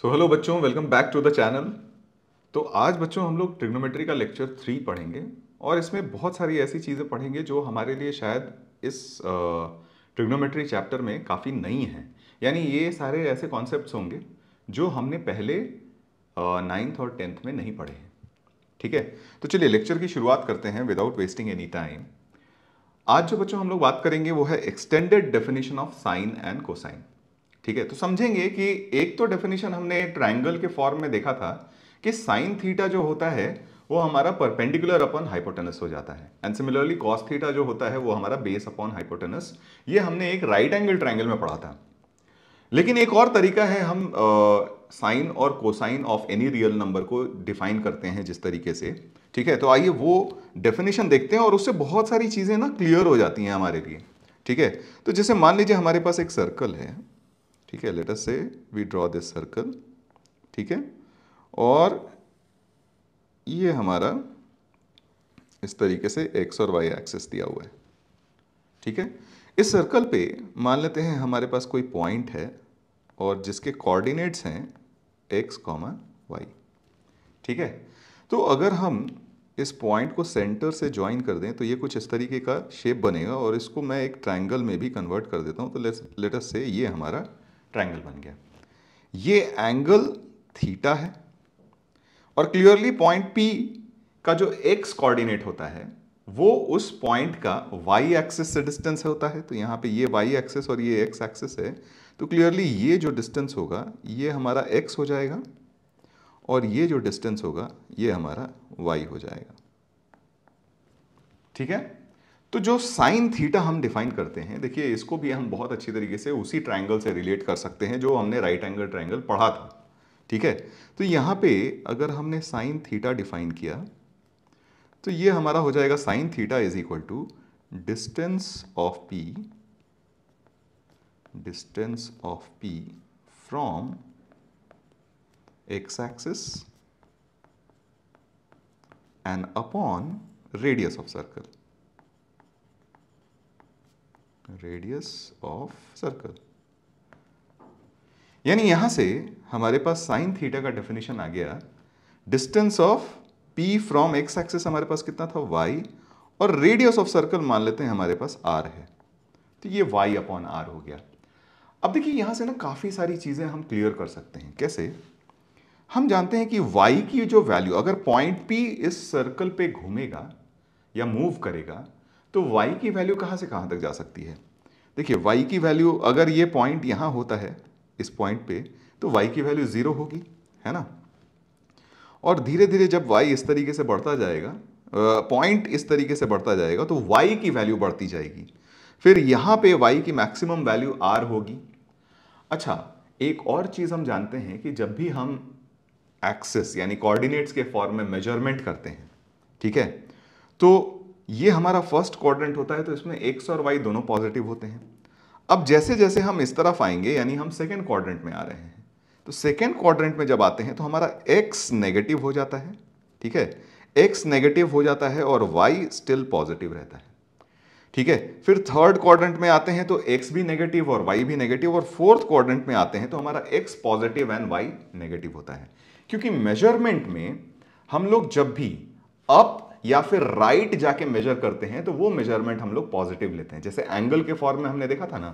सो hello बच्चों welcome back to the channel तो आज बच्चों हम लोग ट्रिग्नोमेट्री का लेक्चर थ्री पढ़ेंगे और इसमें बहुत सारी ऐसी चीज़ें पढ़ेंगे जो हमारे लिए शायद इस ट्रिग्नोमेट्री चैप्टर में काफ़ी नई हैं यानी ये सारे ऐसे कॉन्सेप्ट होंगे जो हमने पहले नाइन्थ और टेंथ में नहीं पढ़े हैं ठीक है तो चलिए लेक्चर की शुरुआत करते हैं विदाउट वेस्टिंग एनी टाइम आज जो बच्चों हम लोग बात करेंगे वो है extended definition of sine and cosine ठीक है तो समझेंगे कि एक तो डेफिनेशन हमने ट्राइंगल के फॉर्म में देखा था कि साइन थीटा जो होता है वो हमारा परपेंडिकुलर अपॉन हाइपोटेनस हो जाता है एंड सिमिलरली कॉस थीटा जो होता है वो हमारा बेस अपॉन हाइपोटेनस ये हमने एक राइट एंगल ट्राइंगल में पढ़ा था लेकिन एक और तरीका है हम साइन और cosine of any real number को डिफाइन करते हैं जिस तरीके से ठीक है तो आइए वो डेफिनेशन देखते हैं और उससे बहुत सारी चीज़ें ना क्लियर हो जाती हैं हमारे लिए ठीक है तो जैसे मान लीजिए हमारे पास एक सर्कल है ठीक है लेटर से वी ड्रॉ दिस सर्कल ठीक है और ये हमारा इस तरीके से एक्स और वाई एक्सेस दिया हुआ है ठीक है इस सर्कल पे मान लेते हैं हमारे पास कोई पॉइंट है और जिसके कोऑर्डिनेट्स हैं एक्स कॉमा वाई ठीक है तो अगर हम इस पॉइंट को सेंटर से ज्वाइन कर दें तो ये कुछ इस तरीके का शेप बनेगा और इसको मैं एक ट्रायंगल में भी कन्वर्ट कर देता हूँ तो लेटस से ये हमारा ट्रायंगल बन गया ये एंगल थीटा है और क्लियरली पॉइंट पी का जो एक्स कोऑर्डिनेट होता है वो उस पॉइंट का वाई एक्सिस से डिस्टेंस होता है तो यहाँ पे ये वाई एक्सिस और ये एक्स एक्सिस है तो क्लियरली ये जो डिस्टेंस होगा ये हमारा एक्स हो जाएगा और ये जो डिस्टेंस होगा ये हमारा वाई हो जाएगा ठीक है तो जो साइन थीटा हम डिफाइन करते हैं देखिए इसको भी हम बहुत अच्छी तरीके से उसी ट्राइंगल से रिलेट कर सकते हैं जो हमने राइट एंगल ट्राइंगल पढ़ा था ठीक है तो यहाँ पे अगर हमने साइन थीटा डिफाइन किया तो ये हमारा हो जाएगा sine theta is equal to distance of P distance of P from x axis and upon radius of circle radius of circle यानी यहां से हमारे पास साइन थीटा का डेफिनेशन आ गया distance of P from x axis हमारे पास कितना था वाई और रेडियस ऑफ सर्कल मान लेते हैं हमारे पास आर है तो ये वाई अपॉन आर हो गया अब देखिए यहां से ना काफ़ी सारी चीज़ें हम क्लियर कर सकते हैं कैसे हम जानते हैं कि वाई की जो वैल्यू अगर पॉइंट पी इस सर्कल पे घूमेगा या मूव करेगा तो y की वैल्यू कहाँ से कहाँ तक जा सकती है देखिए y की वैल्यू अगर ये पॉइंट यहाँ होता है इस पॉइंट पे तो y की वैल्यू ज़ीरो होगी है ना और धीरे धीरे जब y इस तरीके से बढ़ता जाएगा पॉइंट इस तरीके से बढ़ता जाएगा तो y की वैल्यू बढ़ती जाएगी फिर यहाँ पे y की मैक्सिमम वैल्यू r होगी अच्छा एक और चीज़ हम जानते हैं कि जब भी हम एक्सेस यानी कोऑर्डिनेट्स के फॉर्म में मेजरमेंट करते हैं ठीक है तो ये हमारा फर्स्ट क्वाड्रेंट होता है तो इसमें एक्स और वाई दोनों पॉजिटिव होते हैं अब जैसे जैसे हम इस तरफ आएंगे यानी हम सेकेंड क्वाड्रेंट में आ रहे हैं तो सेकेंड क्वाड्रेंट में जब आते हैं तो हमारा एक्स नेगेटिव हो जाता है ठीक है एक्स नेगेटिव हो जाता है और वाई स्टिल पॉजिटिव रहता है ठीक है फिर थर्ड क्वाड्रेंट में आते हैं तो एक्स भी नेगेटिव और वाई भी नेगेटिव और फोर्थ क्वाड्रेंट में आते हैं तो हमारा x positive and y negative होता है क्योंकि मेजरमेंट में हम लोग जब भी अप या फिर राइट right जाके मेजर करते हैं तो वो मेजरमेंट हम लोग पॉजिटिव लेते हैं जैसे एंगल के फॉर्म में हमने देखा था ना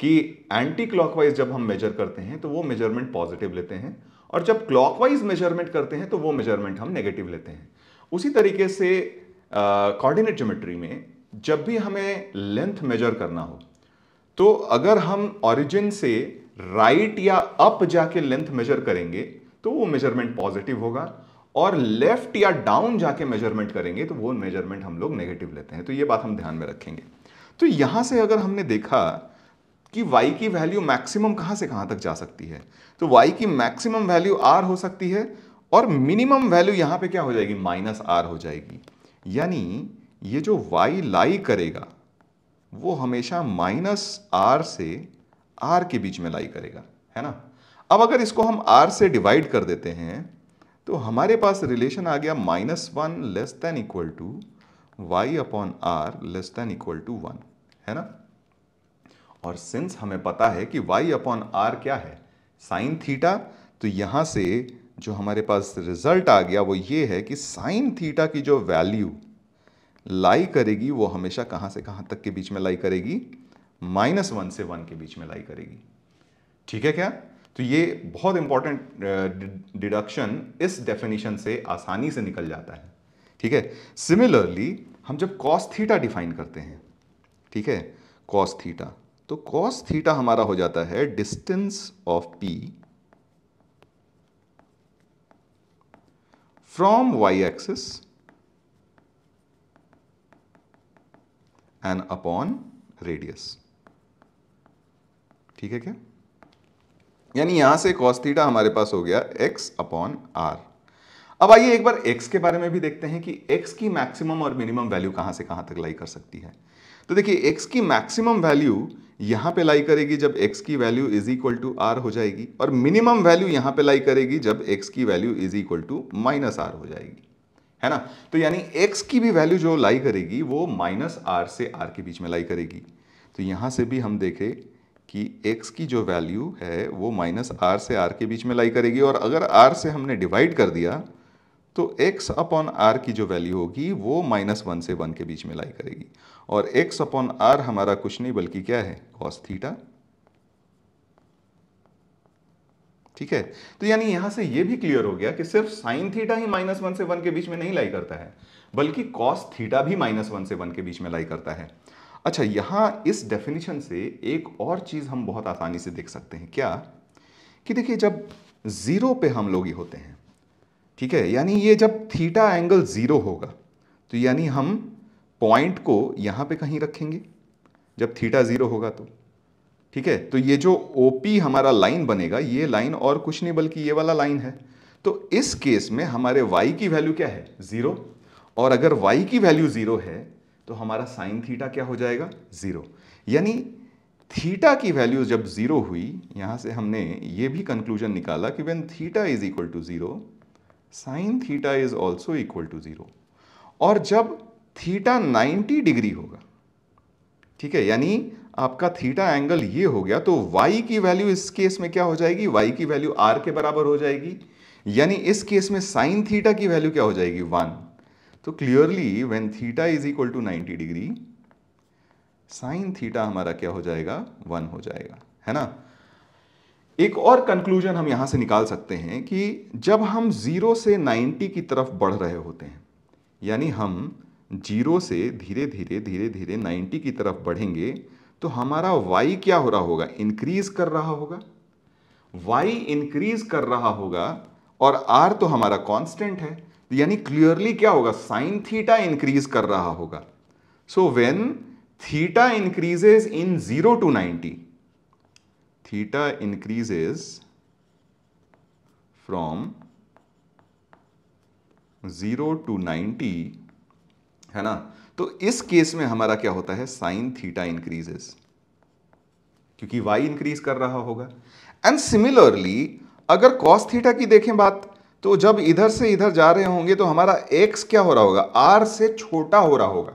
कि एंटी क्लॉकवाइज जब हम मेजर करते हैं तो वो मेजरमेंट पॉजिटिव लेते हैं और जब क्लॉकवाइज मेजरमेंट करते हैं तो वो मेजरमेंट हम नेगेटिव लेते हैं उसी तरीके से कॉर्डिनेट uh, ज्योमेट्री में जब भी हमें लेंथ मेजर करना हो तो अगर हम ऑरिजिन से राइट right या अप जाके लेंथ मेजर करेंगे तो वो मेजरमेंट पॉजिटिव होगा और लेफ्ट या डाउन जाके मेजरमेंट करेंगे तो वो मेजरमेंट हम लोग नेगेटिव लेते हैं तो ये बात हम ध्यान में रखेंगे तो यहाँ से अगर हमने देखा कि y की वैल्यू मैक्सिमम कहाँ से कहाँ तक जा सकती है तो y की मैक्सिमम वैल्यू r हो सकती है और मिनिमम वैल्यू यहाँ पे क्या हो जाएगी माइनस आर हो जाएगी यानी ये जो y लाई करेगा वो हमेशा माइनस आर से आर के बीच में लाई करेगा है ना अब अगर इसको हम आर से डिवाइड कर देते हैं तो हमारे पास रिलेशन आ गया minus one less than equal to y upon r less than equal to one है ना और सिंस हमें पता है कि वाई अपॉन आर क्या है साइन थीटा तो यहां से जो हमारे पास रिजल्ट आ गया वो ये है कि साइन थीटा की जो वैल्यू लाई करेगी वो हमेशा कहां से कहां तक के बीच में लाई करेगी माइनस वन से वन के बीच में लाई करेगी ठीक है क्या तो ये बहुत इंपॉर्टेंट डिडक्शन uh, इस डेफिनेशन से आसानी से निकल जाता है ठीक है सिमिलरली हम जब कॉस थीटा डिफाइन करते हैं ठीक है कॉस थीटा तो कॉस थीटा हमारा हो जाता है distance of P from y axis and upon radius ठीक है क्या यानी यहां से cos थीटा हमारे पास हो गया एक्स अपॉन आर अब आइए एक बार एक्स के बारे में भी देखते हैं कि एक्स की मैक्सिमम और मिनिमम वैल्यू कहां से कहां तक लाई कर सकती है तो देखिए एक्स की मैक्सिमम वैल्यू यहां पे लाई करेगी जब एक्स की value is equal to r हो जाएगी और मिनिमम वैल्यू यहां पे लाई करेगी जब एक्स की value is equal to minus r हो जाएगी है ना तो यानी एक्स की भी वैल्यू जो लाई करेगी वो माइनस आर से आर के बीच में लाई करेगी तो यहां से भी हम देखें कि x की जो वैल्यू है वो माइनस आर से आर के बीच में लाई करेगी और अगर आर से हमने डिवाइड कर दिया तो x अपॉन आर की जो वैल्यू होगी वो माइनस वन से वन के बीच में लाई करेगी और x अपॉन आर हमारा कुछ नहीं बल्कि क्या है कॉस थीटा ठीक है तो यानी यहां से ये भी क्लियर हो गया कि सिर्फ साइन थीटा ही माइनस वन से वन के बीच में नहीं लाई करता है बल्कि कॉस थीटा भी माइनस वन से वन के बीच में लाई करता है अच्छा यहाँ इस डेफिनेशन से एक और चीज़ हम बहुत आसानी से देख सकते हैं क्या कि देखिए जब ज़ीरो पे हम लोग ही होते हैं ठीक है यानी ये जब थीटा एंगल ज़ीरो होगा तो यानी हम पॉइंट को यहाँ पे कहीं रखेंगे जब थीटा ज़ीरो होगा तो ठीक है तो ये जो ओ पी हमारा लाइन बनेगा ये लाइन और कुछ नहीं बल्कि ये वाला लाइन है तो इस केस में हमारे वाई की वैल्यू क्या है ज़ीरो और अगर y की वैल्यू ज़ीरो है तो हमारा साइन थीटा क्या हो जाएगा ज़ीरो यानी थीटा की वैल्यू जब ज़ीरो हुई यहाँ से हमने ये भी कंक्लूजन निकाला कि when theta is equal to zero sine theta is also equal to zero और जब थीटा 90 डिग्री होगा ठीक है यानी आपका थीटा एंगल ये हो गया तो y की वैल्यू इस केस में क्या हो जाएगी y की वैल्यू r के बराबर हो जाएगी यानी इस केस में साइन थीटा की वैल्यू क्या हो जाएगी वन तो clearly when theta is equal to 90 degree sine theta हमारा क्या हो जाएगा वन हो जाएगा है ना एक और कंक्लूजन हम यहां से निकाल सकते हैं कि जब हम जीरो से 90 की तरफ बढ़ रहे होते हैं यानी हम जीरो से धीरे धीरे धीरे धीरे 90 की तरफ बढ़ेंगे तो हमारा वाई क्या हो रहा होगा इंक्रीज कर रहा होगा वाई इंक्रीज कर रहा होगा और आर तो हमारा कॉन्स्टेंट है यानी क्लियरली क्या होगा साइन थीटा इंक्रीज कर रहा होगा so when theta increases in zero to ninety theta increases from zero to ninety है ना तो इस केस में हमारा क्या होता है साइन थीटा इंक्रीजेस क्योंकि वाई इंक्रीज कर रहा होगा एंड सिमिलरली अगर कॉस थीटा की देखें बात तो जब इधर से इधर जा रहे होंगे तो हमारा एक्स क्या हो रहा होगा आर से छोटा हो रहा होगा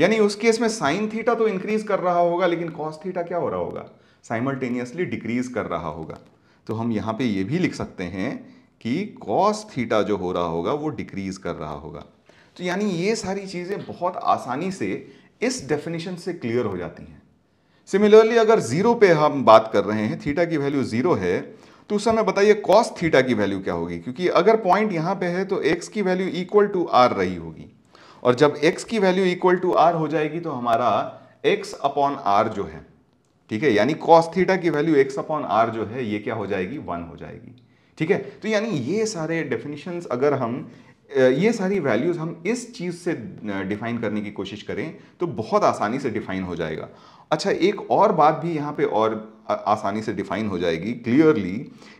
यानी उस केस में साइन थीटा तो इंक्रीज कर रहा होगा लेकिन कॉस थीटा क्या हो रहा होगा साइमल्टेनियसली डिक्रीज कर रहा होगा तो हम यहां पे ये भी लिख सकते हैं कि कॉस थीटा जो हो रहा होगा वो डिक्रीज कर रहा होगा तो यानी ये सारी चीज़ें बहुत आसानी से इस डेफिनेशन से क्लियर हो जाती हैं सिमिलरली अगर ज़ीरो पे हम बात कर रहे हैं थीटा की वैल्यू ज़ीरो है तो उस समय बताइए कॉस थीटा की वैल्यू क्या होगी क्योंकि अगर पॉइंट यहाँ पे है तो एक्स की वैल्यू इक्वल टू आर रही होगी और जब एक्स की वैल्यू इक्वल टू आर हो जाएगी तो हमारा एक्स अपॉन आर जो है ठीक है यानी कॉस थीटा की वैल्यू एक्स अपॉन आर जो है ये क्या हो जाएगी वन हो जाएगी ठीक है तो यानी ये सारे डेफिनेशन अगर हम ये सारी वैल्यूज़ हम इस चीज़ से डिफाइन करने की कोशिश करें तो बहुत आसानी से डिफाइन हो जाएगा अच्छा एक और बात भी यहाँ पे और आसानी से डिफाइन हो जाएगी क्लियरली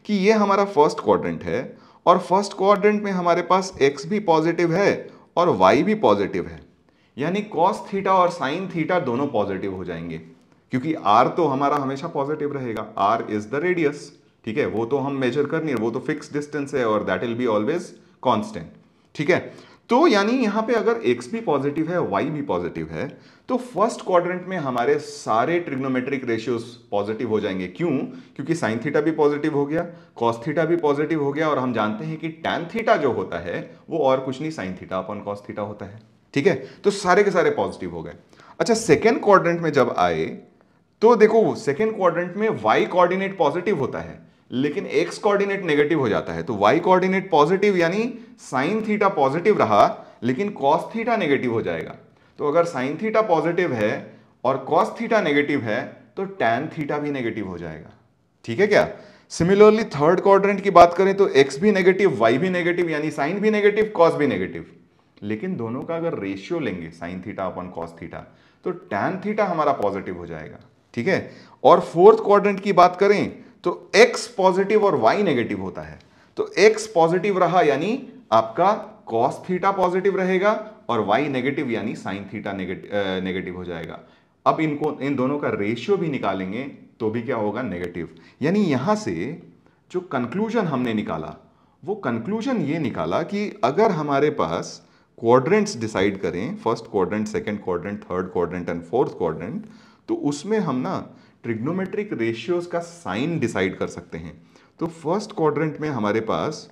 कि ये हमारा फर्स्ट क्वाड्रेंट है और फर्स्ट क्वाड्रेंट में हमारे पास एक्स भी पॉजिटिव है और वाई भी पॉजिटिव है यानी कॉस थीटा और साइन थीटा दोनों पॉजिटिव हो जाएंगे क्योंकि आर तो हमारा हमेशा पॉजिटिव रहेगा आर इज द रेडियस ठीक है वो तो हम मेजर कर नहीं वो तो फिक्स डिस्टेंस है और that will be always constant ठीक है तो यानी यहां पे अगर x भी पॉजिटिव है y भी पॉजिटिव है तो फर्स्ट क्वाड्रेंट में हमारे सारे ट्रिग्नोमेट्रिक रेशियोज पॉजिटिव हो जाएंगे क्यों क्योंकि साइन थीटा भी पॉजिटिव हो गया कॉस थीटा भी पॉजिटिव हो गया और हम जानते हैं कि टैन थीटा जो होता है वो और कुछ नहीं sine theta upon cos theta होता है ठीक है तो सारे के सारे पॉजिटिव हो गए अच्छा सेकेंड क्वाड्रेंट में जब आए तो देखो सेकेंड क्वाड्रेंट में वाई कोऑर्डिनेट पॉजिटिव होता है लेकिन एक्स कोऑर्डिनेट नेगेटिव हो जाता है तो वाई कोऑर्डिनेट पॉजिटिव यानी साइन थीटा पॉजिटिव रहा लेकिन कॉस थीटा नेगेटिव हो जाएगा तो अगर साइन थीटा पॉजिटिव है और कॉस थीटा नेगेटिव है तो टैन थीटा भी नेगेटिव हो जाएगा ठीक है क्या सिमिलरली थर्ड क्वाड्रेंट की बात करें तो एक्स भी नेगेटिव वाई भी नेगेटिव यानी साइन भी नेगेटिव कॉस भी नेगेटिव लेकिन दोनों का अगर रेशियो लेंगे sine theta upon cos theta तो टैन थीटा हमारा पॉजिटिव हो जाएगा ठीक है और फोर्थ क्वाड्रेंट की बात करें तो x पॉजिटिव और y नेगेटिव होता है तो x पॉजिटिव रहा यानी आपका cos थीटा पॉजिटिव रहेगा और y नेगेटिव यानी sin थीटा नेगेटिव हो जाएगा अब इनको इन दोनों का रेशियो भी निकालेंगे तो भी क्या होगा नेगेटिव यानी यहां से जो कंक्लूजन हमने निकाला वो कंक्लूजन ये निकाला कि अगर हमारे पास क्वाड्रेंट्स डिसाइड करें first quadrant second quadrant third quadrant and fourth quadrant तो उसमें हम ना ट्रिग्नोमेट्रिक रेशियोज का साइन डिसाइड कर सकते हैं तो फर्स्ट क्वाड्रेंट में हमारे पास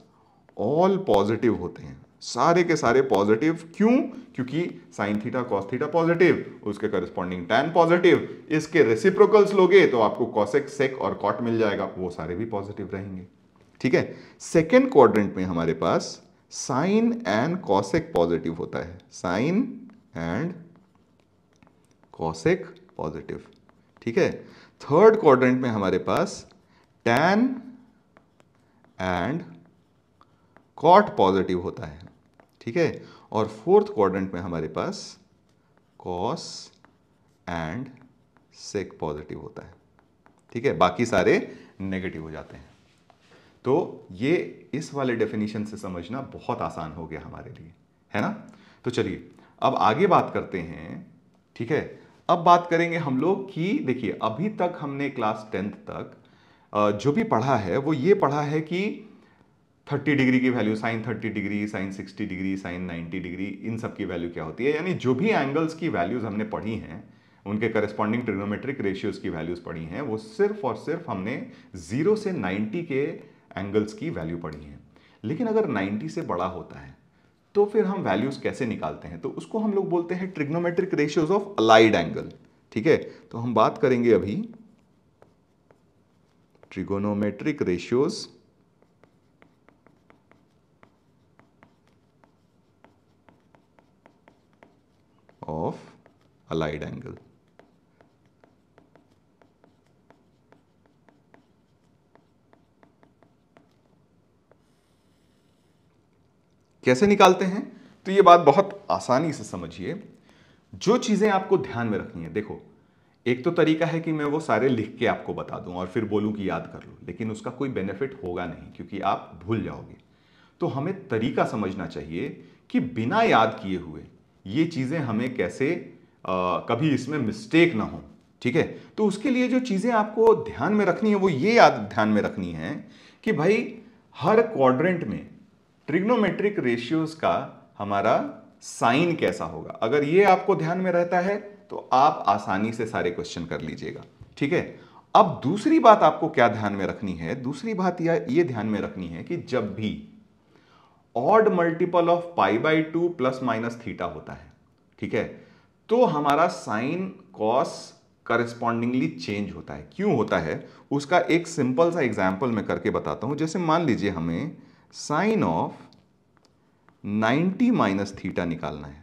ऑल पॉजिटिव होते हैं सारे के सारे पॉजिटिव क्यों क्योंकि sine theta cos theta positive उसके करिस्पॉन्डिंग टैन पॉजिटिव इसके रेसिप्रोकल्स लोगे तो आपको कॉसेक सेक और कॉट मिल जाएगा वो सारे भी पॉजिटिव रहेंगे ठीक है सेकेंड क्वाड्रेंट में हमारे पास साइन एंड कॉसेक पॉजिटिव होता है साइन एंड कॉसेक पॉजिटिव ठीक है थर्ड क्वाड्रेंट में हमारे पास टैन एंड कॉट पॉजिटिव होता है ठीक है और फोर्थ क्वाड्रेंट में हमारे पास कॉस एंड सेक पॉजिटिव होता है ठीक है बाकी सारे नेगेटिव हो जाते हैं तो ये इस वाले डेफिनेशन से समझना बहुत आसान हो गया हमारे लिए है ना तो चलिए अब आगे बात करते हैं ठीक है अब बात करेंगे हम लोग कि देखिए अभी तक हमने क्लास टेंथ तक जो भी पढ़ा है वो ये पढ़ा है कि 30 डिग्री की value sine 30 degree sine 60 degree sine 90 degree इन सब की वैल्यू क्या होती है यानी जो भी एंगल्स की वैल्यूज़ हमने पढ़ी हैं उनके करस्पॉन्डिंग ट्रिग्नोमेट्रिक रेशियोज़ की वैल्यूज़ पढ़ी हैं वो सिर्फ और सिर्फ हमने ज़ीरो से नाइन्टी के एंगल्स की वैल्यू पढ़ी हैं लेकिन अगर नाइन्टी से बड़ा होता है तो फिर हम वैल्यूज़ कैसे निकालते हैं तो उसको हम लोग बोलते हैं trigonometric ratios of allied angle ठीक है तो हम बात करेंगे अभी trigonometric ratios of allied angle कैसे निकालते हैं तो ये बात बहुत आसानी से समझिए जो चीज़ें आपको ध्यान में रखनी है देखो एक तो तरीका है कि मैं वो सारे लिख के आपको बता दूं और फिर बोलूं कि याद कर लो लेकिन उसका कोई बेनिफिट होगा नहीं क्योंकि आप भूल जाओगे तो हमें तरीका समझना चाहिए कि बिना याद किए हुए ये चीज़ें हमें कैसे आ, कभी इसमें मिस्टेक ना हो ठीक है तो उसके लिए जो चीज़ें आपको ध्यान में रखनी है वो ये याद ध्यान में रखनी है कि भाई हर क्वाड्रेंट में ट्रिग्नोमेट्रिक रेशियोज का हमारा साइन कैसा होगा अगर ये आपको ध्यान में रहता है तो आप आसानी से सारे क्वेश्चन कर लीजिएगा ठीक है अब दूसरी बात आपको क्या ध्यान में रखनी है दूसरी बात यह ये ध्यान में रखनी है कि जब भी odd multiple of pi by two plus minus theta होता है ठीक है तो हमारा साइन कॉस करस्पॉन्डिंगली चेंज होता है क्यों होता है उसका एक सिंपल सा एग्जाम्पल मैं करके बताता हूं जैसे मान लीजिए हमें साइन ऑफ 90 माइनस थीटा निकालना है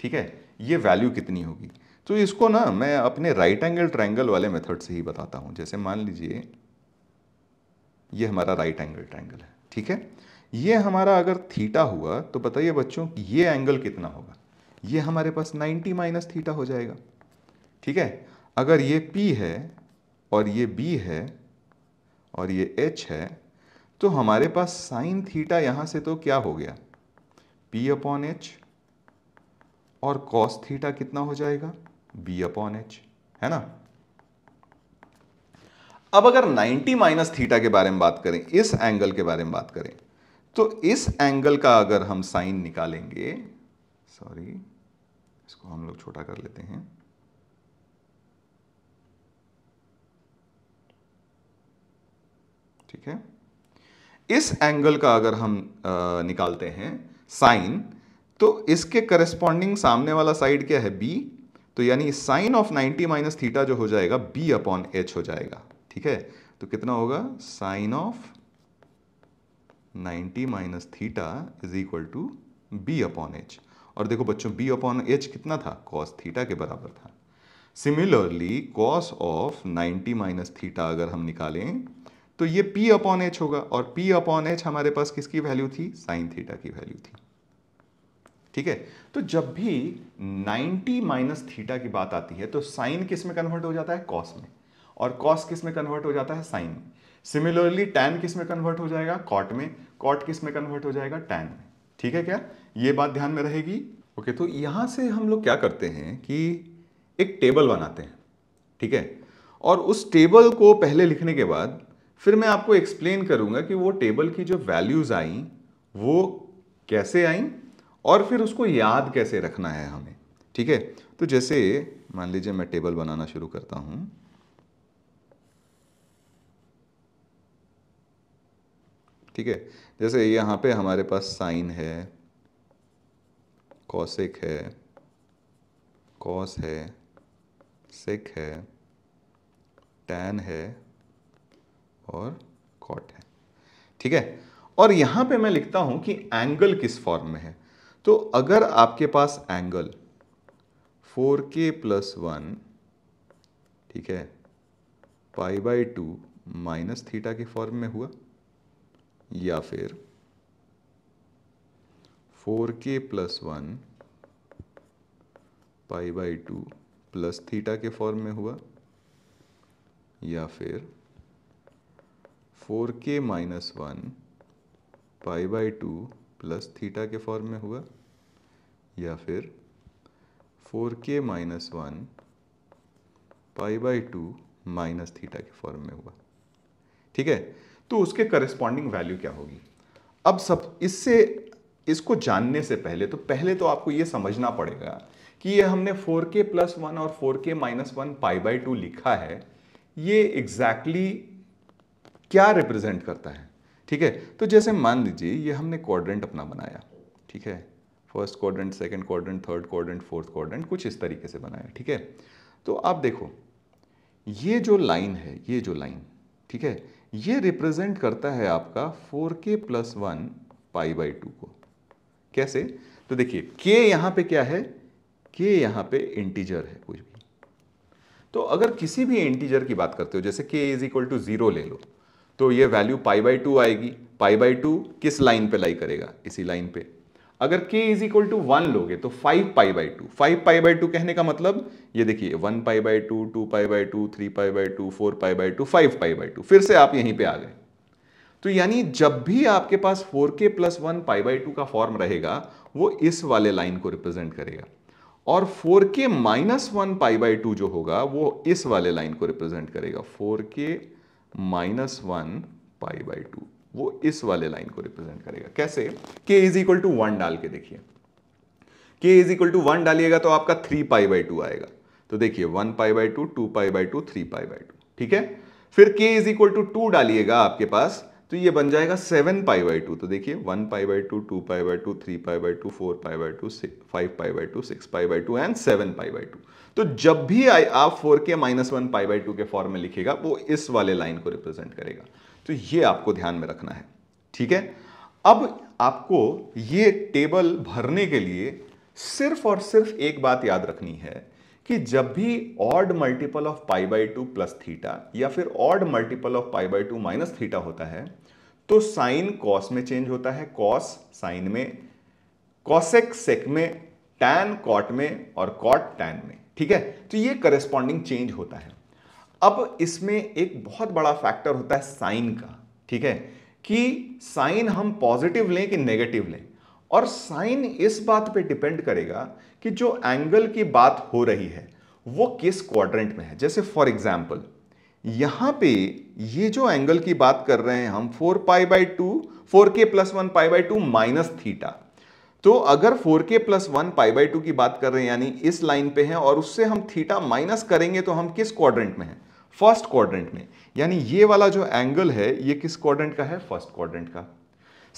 ठीक है ये वैल्यू कितनी होगी तो इसको ना मैं अपने राइट एंगल ट्रायंगल वाले मेथड से ही बताता हूं जैसे मान लीजिए ये हमारा राइट एंगल ट्रायंगल है ठीक है ये हमारा अगर थीटा हुआ तो बताइए बच्चों ये एंगल कितना होगा ये हमारे पास 90 माइनस थीटा हो जाएगा ठीक है अगर ये पी है और ये बी है और ये एच है तो हमारे पास साइन थीटा यहां से तो क्या हो गया पी अपॉन एच और कॉस थीटा कितना हो जाएगा बी अपॉन एच है ना अब अगर 90 माइनस थीटा के बारे में बात करें इस एंगल के बारे में बात करें तो इस एंगल का अगर हम साइन निकालेंगे सॉरी इसको हम लोग छोटा कर लेते हैं ठीक है इस एंगल का अगर हम आ, निकालते हैं साइन तो इसके करस्पॉन्डिंग सामने वाला साइड क्या है बी तो यानी साइन ऑफ 90 माइनस थीटा जो हो जाएगा बी अपॉन एच हो जाएगा ठीक है तो कितना होगा sine of 90 minus theta is equal to b upon h और देखो बच्चों बी अपॉन एच कितना था कॉस थीटा के बराबर था similarly cos of 90 minus theta अगर हम निकालें तो ये पी अपॉन एच होगा और पी अपॉन एच हमारे पास किसकी वैल्यू थी साइन थीटा की वैल्यू थी ठीक है तो जब भी 90 माइनस थीटा की बात आती है तो साइन किस में कन्वर्ट हो जाता है कॉस में और कॉस किस में कन्वर्ट हो जाता है साइन में सिमिलरली टैन किस में कन्वर्ट हो जाएगा कॉट में कॉट किस में कन्वर्ट हो जाएगा टैन में ठीक है क्या ये बात ध्यान में रहेगी ओके तो यहां से हम लोग क्या करते हैं कि एक टेबल बनाते हैं ठीक है और उस टेबल को पहले लिखने के बाद फिर मैं आपको एक्सप्लेन करूंगा कि वो टेबल की जो वैल्यूज़ आई वो कैसे आई और फिर उसको याद कैसे रखना है हमें ठीक है तो जैसे मान लीजिए मैं टेबल बनाना शुरू करता हूं ठीक है जैसे यहां पे हमारे पास साइन है कॉसिक है कॉस है सिक है टैन है और कॉट है ठीक है और यहां पे मैं लिखता हूं कि एंगल किस फॉर्म में है तो अगर आपके पास एंगल 4k के प्लस वन ठीक है pi by two minus theta के फॉर्म में हुआ या फिर 4k के plus one pi by two plus theta के फॉर्म में हुआ या फिर four k minus one pi by two plus theta के फॉर्म में हुआ या फिर four k minus one pi by two minus theta के फॉर्म में हुआ ठीक है तो उसके करस्पॉन्डिंग वैल्यू क्या होगी अब सब इससे इसको जानने से पहले तो पहले तो आपको यह समझना पड़ेगा कि ये हमने 4k प्लस वन और 4k minus one pi by two लिखा है ये एग्जैक्टली exactly क्या रिप्रेजेंट करता है ठीक है तो जैसे मान लीजिए ये हमने क्वाड्रेंट अपना बनाया ठीक है first quadrant second quadrant third quadrant fourth quadrant कुछ इस तरीके से बनाया ठीक है तो आप देखो ये जो लाइन है ये जो लाइन ठीक है ये रिप्रेजेंट करता है आपका four k plus one pi by two को कैसे तो देखिए के यहाँ पे क्या है के यहाँ पे इंटीजर है कुछ भी तो अगर किसी भी इंटीजर की बात करते हो जैसे के इज इक्वल टू जीरो ले लो तो ये वैल्यू पाई बाई टू आएगी पाई बाई टू किस लाइन पे लाई करेगा इसी लाइन पे अगर k is equal to one लोगे तो five pi by two five pi by two कहने का मतलब ये देखिए one pi by two two pi by two three pi by two four pi by two five pi by two फिर से आप यहीं पे आ गए तो यानी जब भी आपके पास four k plus one pi by two का फॉर्म रहेगा वो इस वाले लाइन को रिप्रेजेंट करेगा और four k minus one pi by two जो होगा वो इस वाले लाइन को रिप्रेजेंट करेगा four k minus one pi by two वो इस वाले लाइन को रिप्रेजेंट करेगा कैसे के इज इक्वल टू वन डाल के देखिए के इज इक्वल टू वन डालिएगा तो आपका थ्री पाई बाई टू आएगा तो देखिए one pi by two two pi by two three pi by two ठीक है फिर के इज इक्वल टू टू डालिएगा आपके पास तो ये बन जाएगा सेवन पाई बाई टू तो देखिए one pi by two two pi by two three pi by two four pi by two five pi by two six pi by two and seven pi by two तो जब भी आई आप four k minus one pi by two के form में लिखेगा वो इस वाले लाइन को रिप्रेजेंट करेगा तो ये आपको ध्यान में रखना है ठीक है अब आपको ये टेबल भरने के लिए सिर्फ और सिर्फ एक बात याद रखनी है कि जब भी odd multiple of pi by two plus theta या फिर odd multiple of pi by two minus theta होता है तो साइन कॉस में चेंज होता है कॉस साइन में कॉसेक सेक में टैन कॉट में और कॉट टैन में ठीक है तो ये करेस्पॉन्डिंग चेंज होता है अब इसमें एक बहुत बड़ा फैक्टर होता है साइन का ठीक है कि साइन हम पॉजिटिव लें कि नेगेटिव लें और साइन इस बात पे डिपेंड करेगा कि जो एंगल की बात हो रही है वो किस क्वाड्रेंट में है जैसे फॉर एग्जाम्पल यहां पे ये जो एंगल की बात कर रहे हैं हम four pi by two four k plus one pi by two minus theta तो अगर 4k के plus one pi by two की बात कर रहे हैं यानी इस लाइन पे हैं और उससे हम थीटा माइनस करेंगे तो हम किस क्वाड्रेंट में हैं फर्स्ट क्वाड्रेंट में यानी ये वाला जो एंगल है ये किस क्वाड्रेंट का है फर्स्ट क्वाड्रेंट का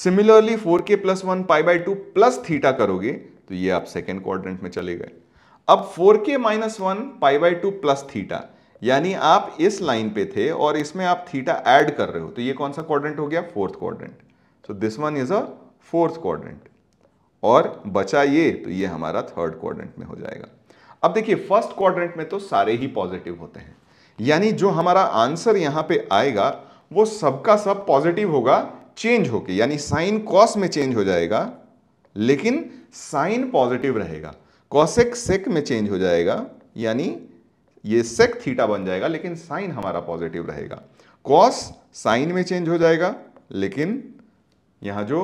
सिमिलरली 4k के plus one pi by two plus theta करोगे तो ये आप सेकेंड क्वाड्रेंट में चले गए अब 4k के minus one pi by two plus theta यानी आप इस लाइन पे थे और इसमें आप थीटा ऐड कर रहे हो तो ये कौन सा क्वाड्रेंट हो गया fourth quadrant so this one is a fourth quadrant और बचा ये तो ये हमारा थर्ड क्वाड्रेंट में हो जाएगा अब देखिए फर्स्ट क्वाड्रेंट में तो सारे ही पॉजिटिव होते हैं यानी जो हमारा आंसर यहां पे आएगा वो सबका सब पॉजिटिव होगा चेंज होके यानी साइन कॉस में चेंज हो जाएगा लेकिन साइन पॉजिटिव रहेगा कॉसेक सेक में चेंज हो जाएगा यानी ये सेक थीटा बन जाएगा लेकिन साइन हमारा पॉजिटिव रहेगा कॉस साइन में चेंज हो जाएगा लेकिन यहां जो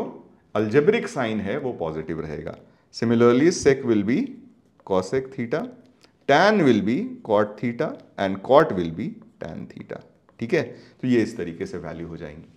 अल्जेब्रिक साइन है वो पॉजिटिव रहेगा similarly sec will be cosec theta tan will be cot theta and cot will be tan theta ठीक है तो ये इस तरीके से वैल्यू हो जाएंगी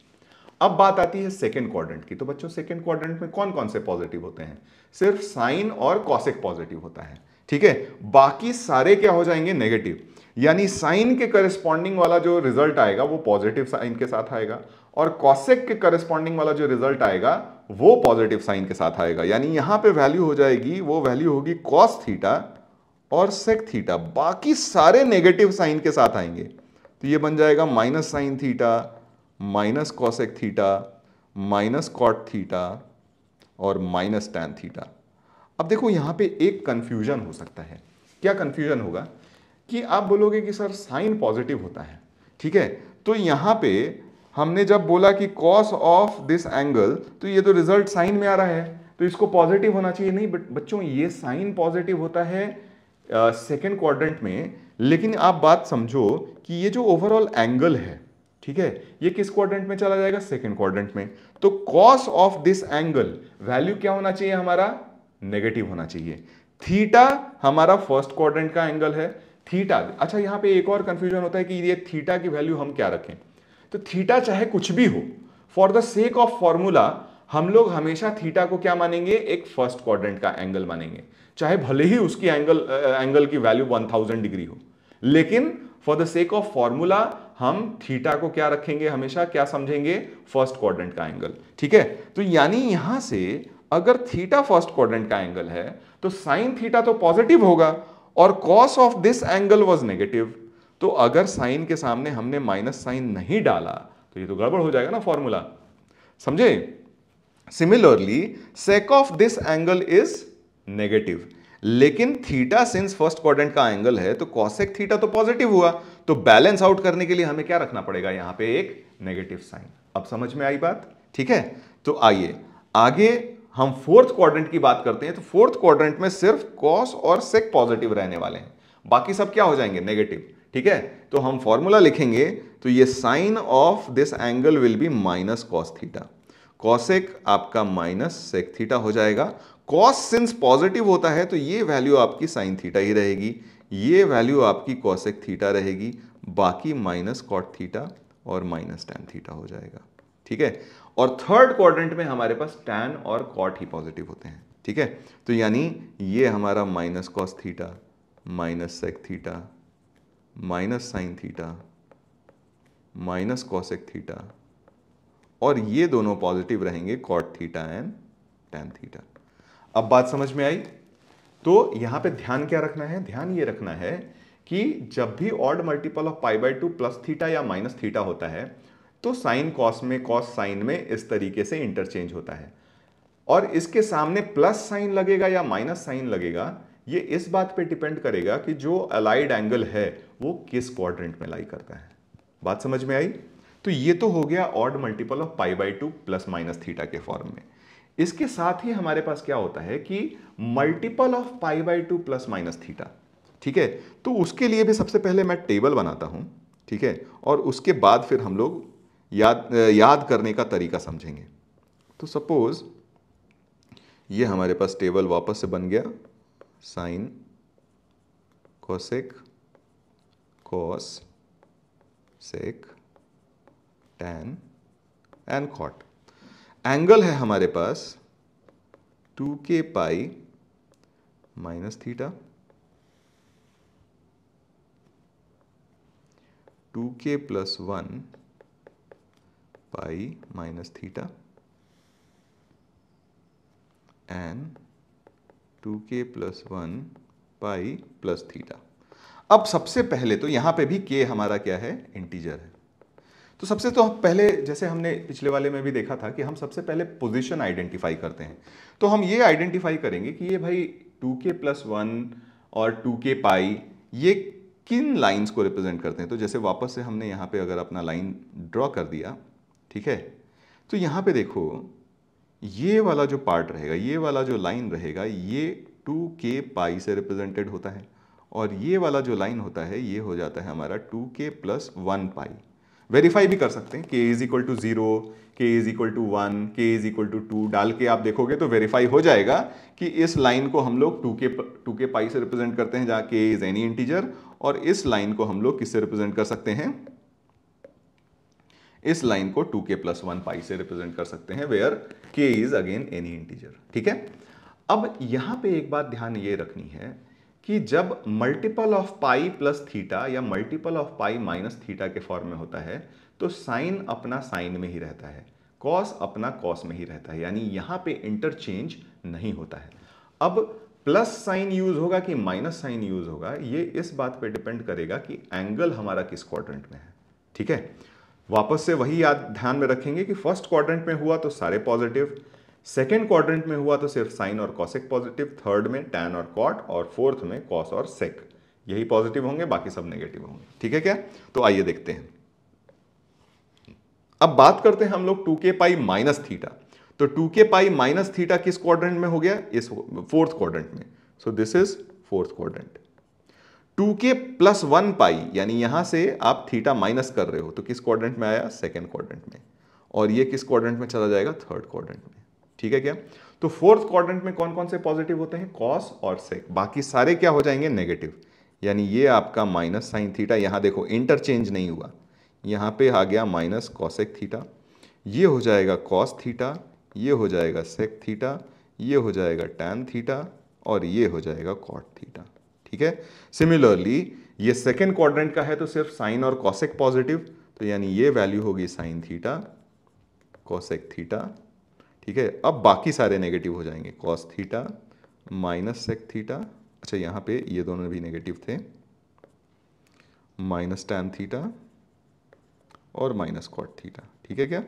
अब बात आती है सेकेंड क्वाड्रेंट की तो बच्चों सेकेंड क्वाड्रेंट में कौन कौन से पॉजिटिव होते हैं सिर्फ साइन और कॉसेक पॉजिटिव होता है ठीक है बाकी सारे क्या हो जाएंगे नेगेटिव यानी साइन के करस्पॉन्डिंग वाला जो रिजल्ट आएगा वो पॉजिटिव साइन के साथ आएगा और कॉसेक के करस्पॉन्डिंग वाला जो रिजल्ट आएगा वो पॉजिटिव साइन के साथ आएगा यानी यहां पे वैल्यू हो जाएगी वो वैल्यू होगी कॉस थीटा और सेक थीटा बाकी सारे नेगेटिव साइन के साथ आएंगे तो ये बन जाएगा minus sine theta minus cosec theta minus cot theta और माइनस टैन थीटा अब देखो यहां पे एक कंफ्यूजन हो सकता है क्या कंफ्यूजन होगा कि आप बोलोगे कि सर साइन पॉजिटिव होता है ठीक है तो यहां पे हमने जब बोला कि कॉस ऑफ दिस एंगल तो ये तो रिजल्ट साइन में आ रहा है तो इसको पॉजिटिव होना चाहिए नहीं बट बच्चों ये साइन पॉजिटिव होता है सेकेंड uh, क्वाड्रेंट में लेकिन आप बात समझो कि ये जो ओवरऑल एंगल है ठीक है ये किस क्वाड्रेंट में चला जाएगा सेकेंड क्वाड्रेंट में तो cos of this angle value क्या होना चाहिए हमारा नेगेटिव होना चाहिए थीटा हमारा फर्स्ट क्वाड्रेंट का एंगल है थीटा अच्छा यहाँ पे एक और कंफ्यूजन होता है कि ये थीटा की वैल्यू हम क्या रखें तो थीटा चाहे कुछ भी हो for the sake of formula हम लोग हमेशा थीटा को क्या मानेंगे एक फर्स्ट क्वाड्रेंट का एंगल मानेंगे चाहे भले ही उसकी एंगल एंगल की वैल्यू 1000 डिग्री हो लेकिन for the sake of formula हम थीटा को क्या रखेंगे हमेशा क्या समझेंगे फर्स्ट क्वाड्रेंट का एंगल ठीक है तो यानी यहां से अगर थीटा फर्स्ट क्वाड्रेंट का एंगल है तो साइन थीटा तो पॉजिटिव होगा और cos of this angle was negative तो अगर साइन के सामने हमने माइनस साइन नहीं डाला तो ये तो गड़बड़ हो जाएगा ना फॉर्मूला समझे similarly sec of this angle is negative लेकिन थीटा सिंस फर्स्ट क्वाड्रेंट का एंगल है तो कॉसेक थीटा तो पॉजिटिव हुआ तो बैलेंस आउट करने के लिए हमें क्या रखना पड़ेगा यहां पे एक नेगेटिव साइन अब समझ में आई बात ठीक है तो आइए आगे हम फोर्थ क्वाड्रेंट की बात करते हैं तो फोर्थ क्वाड्रेंट में सिर्फ कॉस और सेक पॉजिटिव रहने वाले हैं बाकी सब क्या हो जाएंगे नेगेटिव ठीक है तो हम फॉर्मूला लिखेंगे तो ये sine of this angle will be minus cos theta cosec आपका माइनस सेक थीटा हो जाएगा कॉस सिंस पॉजिटिव होता है तो ये वैल्यू आपकी साइन थीटा ही रहेगी ये वैल्यू आपकी कॉसेक थीटा रहेगी बाकी माइनस कॉट थीटा और माइनस टेन थीटा हो जाएगा ठीक है और थर्ड क्वाड्रेंट में हमारे पास टैन और कॉट ही पॉजिटिव होते हैं ठीक है तो यानी ये हमारा minus cos theta minus sec theta minus sine theta minus cosec theta और ये दोनों पॉजिटिव रहेंगे cot theta and tan theta अब बात समझ में आई तो यहां पे ध्यान क्या रखना है ध्यान ये रखना है कि जब भी odd multiple of pi by two plus theta या माइनस थीटा होता है तो साइन कॉस में कॉस साइन में इस तरीके से इंटरचेंज होता है और इसके सामने प्लस साइन लगेगा या माइनस साइन लगेगा ये इस बात पे डिपेंड करेगा कि जो अलाइड एंगल है वो किस क्वाड्रेंट में लाई करता है बात समझ में आई तो ये तो हो गया odd multiple of pi by two plus minus theta के फॉर्म में इसके साथ ही हमारे पास क्या होता है कि multiple of pi by two plus minus theta ठीक है तो उसके लिए भी सबसे पहले मैं टेबल बनाता हूं ठीक है और उसके बाद फिर हम लोग याद याद करने का तरीका समझेंगे तो सपोज़ ये हमारे पास टेबल वापस से बन गया sine cosec cos sec tan and cot angle है हमारे पास टू के पाई माइनस थीटा टू के plus one pi minus theta and 2k plus 1 pi plus theta. अब सबसे पहले तो यहां पे भी k हमारा क्या है इंटीजर है तो सबसे तो पहले जैसे हमने पिछले वाले में भी देखा था कि हम सबसे पहले पोजीशन आइडेंटिफाई करते हैं तो हम ये आइडेंटिफाई करेंगे कि ये भाई 2k प्लस वन और 2k पाई ये किन लाइंस को रिप्रेजेंट करते हैं तो जैसे वापस से हमने यहां पे अगर अपना लाइन ड्रॉ कर दिया ठीक है तो यहाँ पे देखो ये वाला जो पार्ट रहेगा ये वाला जो लाइन रहेगा ये टू के पाई से रिप्रेजेंटेड होता है और ये वाला जो लाइन होता है ये हो जाता है हमारा टू के प्लस वन पाई वेरीफाई भी कर सकते हैं k is equal to zero k is equal to one k is equal to two डाल के आप देखोगे तो वेरीफाई हो जाएगा कि इस लाइन को हम लोग टू के टू के पाई से रिप्रेजेंट करते हैं जहाँ के इज एनी इंटीजर और इस लाइन को हम लोग किससे रिप्रेजेंट कर सकते हैं इस लाइन को टू के प्लस वन पाई से रिप्रेजेंट कर सकते हैं वेयर के इज अगेन एनी इंटीजर ठीक है अब यहां पे एक बात ध्यान ये रखनी है कि जब multiple of pi plus theta या multiple of pi minus theta के फॉर्म में होता है तो साइन अपना साइन में ही रहता है कॉस अपना कॉस में ही रहता है यानी यहां पे इंटरचेंज नहीं होता है अब प्लस साइन यूज होगा कि माइनस साइन यूज होगा ये इस बात पे डिपेंड करेगा कि एंगल हमारा किस क्वाड्रेंट में है ठीक है वापस से वही याद ध्यान में रखेंगे कि फर्स्ट क्वाड्रेंट में हुआ तो सारे पॉजिटिव सेकेंड क्वाड्रेंट में हुआ तो सिर्फ साइन और कॉसेक पॉजिटिव थर्ड में टैन और कॉट और फोर्थ में कॉस और सेक यही पॉजिटिव होंगे बाकी सब नेगेटिव होंगे ठीक है क्या तो आइए देखते हैं अब बात करते हैं हम लोग टू के पाई माइनस थीटा तो टू के पाई माइनस थीटा किस क्वाड्रेंट में हो गया इस फोर्थ क्वाड्रेंट में so this is fourth quadrant two के प्लस वन पाई यानी यहाँ से आप थीटा माइनस कर रहे हो तो किस क्वाड्रेंट में आया सेकेंड क्वाड्रेंट में और ये किस क्वाड्रेंट में चला जाएगा थर्ड क्वाड्रेंट में ठीक है क्या तो फोर्थ क्वाड्रेंट में कौन कौन से पॉजिटिव होते हैं कॉस और सेक बाकी सारे क्या हो जाएंगे नेगेटिव यानी ये आपका माइनस साइन थीटा यहाँ देखो इंटरचेंज नहीं हुआ यहाँ पे आ गया माइनस कॉसेक थीटा ये हो जाएगा कॉस थीटा ये हो जाएगा सेक थीटा ये हो जाएगा टैन थीटा और ये हो जाएगा कॉट थीटा ठीक है सिमिलरली ये सेकेंड क्वाड्रेंट का है तो सिर्फ साइन और कॉसेक पॉजिटिव तो यानी ये वैल्यू होगी साइन थीटा कॉसेक थीटा ठीक है अब बाकी सारे नेगेटिव हो जाएंगे cos theta minus sec theta अच्छा यहां पे ये दोनों भी नेगेटिव थे माइनस टैन थीटा और माइनस कॉट थीटा ठीक है क्या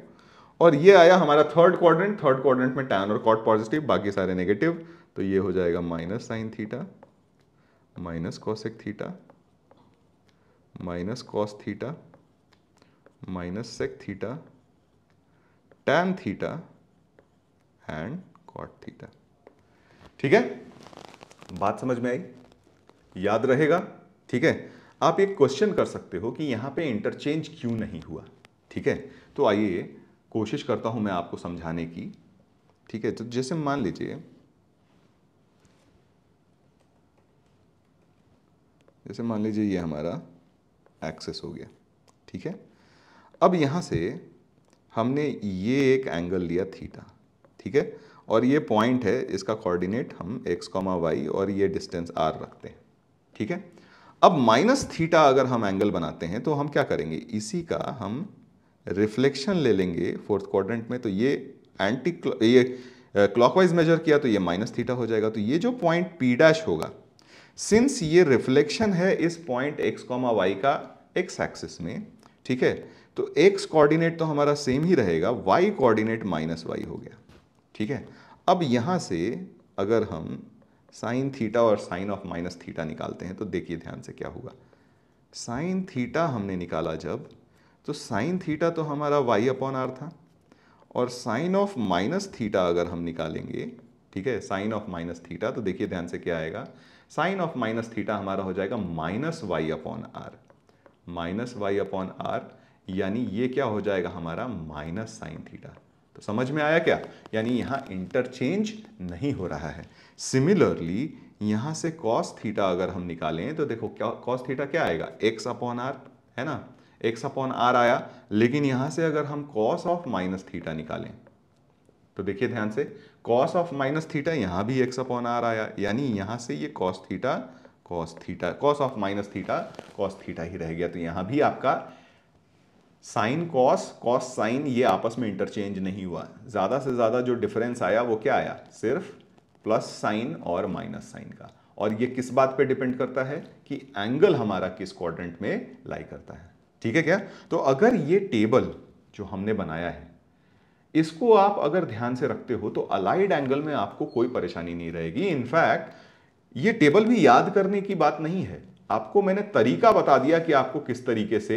और ये आया हमारा थर्ड क्वाड्रेंट थर्ड क्वाड्रेंट में टैन और कॉट पॉजिटिव बाकी सारे नेगेटिव तो ये हो जाएगा minus sine theta minus cosec theta minus cos theta minus sec theta tan theta and cot theta ठीक है बात समझ में आई याद रहेगा ठीक है आप एक क्वेश्चन कर सकते हो कि यहाँ पे इंटरचेंज क्यों नहीं हुआ ठीक है तो आइए कोशिश करता हूं मैं आपको समझाने की ठीक है तो जैसे मान लीजिए जैसे मान लीजिए ये हमारा एक्सेस हो गया ठीक है अब यहाँ से हमने ये एक एंगल लिया थीटा ठीक है और ये पॉइंट है इसका कोऑर्डिनेट हम एक्स कॉमा वाई और ये डिस्टेंस आर रखते हैं ठीक है अब माइनस थीटा अगर हम एंगल बनाते हैं तो हम क्या करेंगे इसी का हम रिफ्लेक्शन ले लेंगे फोर्थ क्वाड्रेंट में तो ये एंटी ये क्लॉकवाइज मेजर किया तो ये माइनस थीटा हो जाएगा तो ये जो पॉइंट पी डैश होगा सिंस ये रिफ्लेक्शन है इस पॉइंट एक्स कॉमा वाई का एक्स एक्सिस में ठीक है तो एक्स कोऑर्डिनेट तो हमारा सेम ही रहेगा वाई कोऑर्डिनेट माइनस वाई हो गया ठीक है अब यहाँ से अगर हम साइन थीटा और साइन ऑफ माइनस थीटा निकालते हैं तो देखिए ध्यान से क्या होगा साइन थीटा हमने निकाला जब तो साइन थीटा तो हमारा वाई अपॉन आर था और साइन ऑफ माइनस थीटा अगर हम निकालेंगे ठीक है साइन ऑफ माइनस थीटा तो देखिए ध्यान से क्या आएगा साइन ऑफ माइनस थीटा हमारा हो जाएगा minus y upon r minus y upon r यानी ये क्या हो जाएगा हमारा माइनस साइन थीटा तो समझ में आया क्या यानी यहाँ इंटरचेंज नहीं हो रहा है सिमिलरली यहाँ से कॉस थीटा अगर हम निकालें तो देखो क्या कॉस थीटा क्या आएगा एक्स अपॉन आर है ना एक्स अपॉन आर आया लेकिन यहाँ से अगर हम कॉस ऑफ माइनस थीटा निकालें तो देखिए ध्यान से कॉस ऑफ माइनस थीटा यहाँ भी एक्स अपॉन आर आया यानी यहाँ से ये cos theta cos theta cos of minus theta cos theta ही रह गया तो यहाँ भी आपका साइन कॉस कॉस साइन ये आपस में इंटरचेंज नहीं हुआ ज़्यादा से ज़्यादा जो डिफरेंस आया वो क्या आया सिर्फ प्लस साइन और माइनस साइन का और ये किस बात पे डिपेंड करता है कि एंगल हमारा किस क्वाड्रेंट में लाई करता है ठीक है क्या तो अगर ये टेबल जो हमने बनाया है इसको आप अगर ध्यान से रखते हो तो अलाइड एंगल में आपको कोई परेशानी नहीं रहेगी इनफैक्ट ये टेबल भी याद करने की बात नहीं है आपको मैंने तरीका बता दिया कि आपको किस तरीके से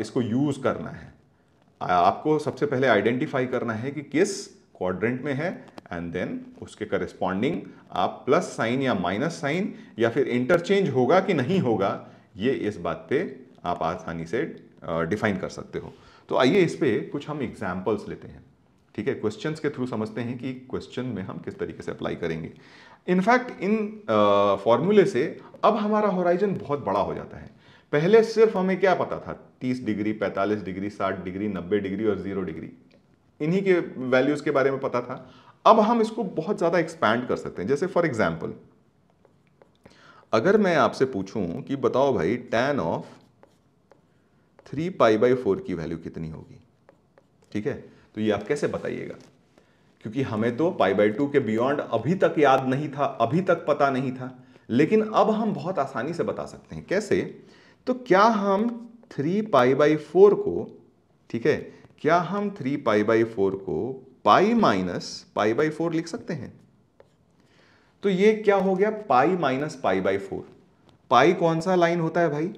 इसको यूज़ करना है आपको सबसे पहले आइडेंटिफाई करना है कि किस क्वाड्रेंट में है एंड देन उसके करिस्पॉन्डिंग आप प्लस साइन या माइनस साइन या फिर इंटरचेंज होगा कि नहीं होगा ये इस बात पे आप आसानी से डिफाइन कर सकते हो तो आइए इस पर कुछ हम एग्जाम्पल्स लेते हैं ठीक है क्वेश्चन के थ्रू समझते हैं कि क्वेश्चन में हम किस तरीके से अप्लाई करेंगे इनफैक्ट इन फॉर्मूले से अब हमारा होराइजन बहुत बड़ा हो जाता है पहले सिर्फ हमें क्या पता था 30 डिग्री 45 डिग्री 60 डिग्री 90 डिग्री और 0 डिग्री इन्हीं के वैल्यूज़ के बारे में पता था अब हम इसको बहुत ज़्यादा एक्सपैंड कर सकते हैं जैसे फॉर एग्जाम्पल अगर मैं आपसे पूछूं कि बताओ भाई tan of three pi by four की वैल्यू कितनी होगी ठीक है तो ये आप कैसे बताइएगा क्योंकि हमें तो पाई बाई टू के बियॉन्ड अभी तक याद नहीं था अभी तक पता नहीं था लेकिन अब हम बहुत आसानी से बता सकते हैं कैसे तो क्या हम थ्री पाई बाई फोर को ठीक है क्या हम थ्री पाई बाई फोर को pi minus pi by four लिख सकते हैं तो ये क्या हो गया pi minus pi by four pi कौन सा लाइन होता है भाई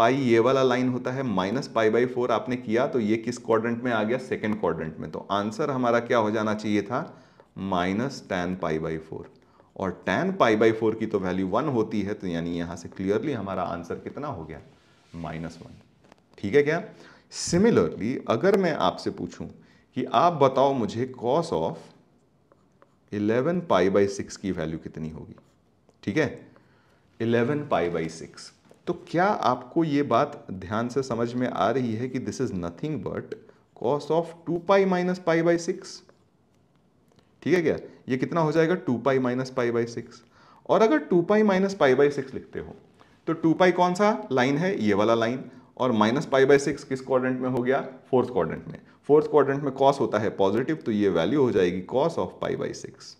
पाई ये वाला लाइन होता है माइनस पाई बाई फोर आपने किया तो ये किस क्वाड्रेंट में आ गया सेकेंड क्वाड्रेंट में तो आंसर हमारा क्या हो जाना चाहिए था minus tan pi by four और टेन पाई बाई फोर की तो वैल्यू वन होती है तो यानी यहाँ से क्लियरली हमारा आंसर कितना हो गया माइनस वन ठीक है क्या सिमिलरली अगर मैं आपसे पूछूं कि आप बताओ मुझे cos of eleven pi by six की वैल्यू कितनी होगी ठीक है इलेवन पाई बाई सिक्स तो क्या आपको ये बात ध्यान से समझ में आ रही है कि this is nothing but cos of two pi minus pi by six ठीक है क्या ये कितना हो जाएगा two pi minus pi by six और अगर two pi minus pi by six लिखते हो तो टू पाई कौन सा लाइन है ये वाला लाइन और माइनस पाई बाई सिक्स किस क्वाड्रेंट में हो गया फोर्थ क्वाड्रेंट में फोर्थ क्वाड्रेंट में कॉस होता है पॉजिटिव तो ये वैल्यू हो जाएगी cos of pi by six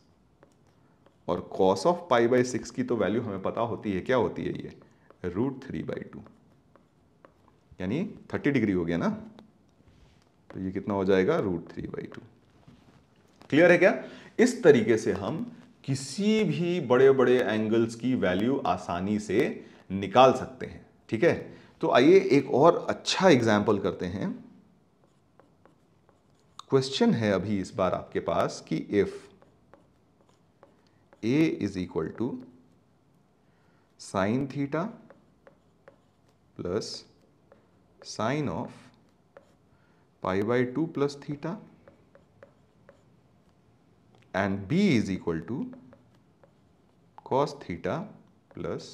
और cos of pi by six की तो वैल्यू हमें पता होती है क्या होती है ये रूट थ्री बाई टू यानी थर्टी डिग्री हो गया ना तो ये कितना हो जाएगा root three by two clear है क्या इस तरीके से हम किसी भी बड़े बड़े एंगल्स की वैल्यू आसानी से निकाल सकते हैं ठीक है तो आइए एक और अच्छा एग्जाम्पल करते हैं क्वेश्चन है अभी इस बार आपके पास कि if A is equal to sine theta plus sine of pi by 2 plus theta and b is equal to cos theta plus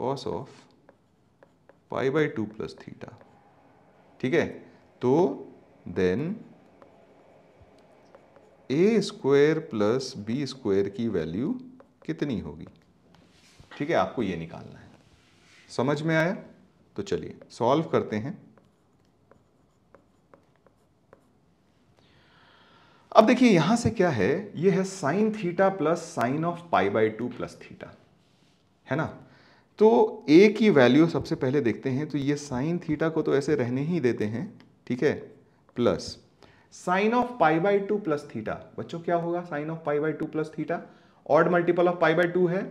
cos of pi by 2 plus theta ठीक है तो then A square plus B square की value कितनी होगी ठीक है आपको ये निकालना है समझ में आया तो चलिए सॉल्व करते हैं अब देखिए यहां से क्या है ये है sine theta plus sine of pi by two plus theta है ना तो ए की वैल्यू सबसे पहले देखते हैं तो ये साइन थीटा को तो ऐसे रहने ही देते हैं ठीक है plus sine of pi by two plus theta बच्चों क्या होगा sine of pi by two plus theta odd multiple of pi by two है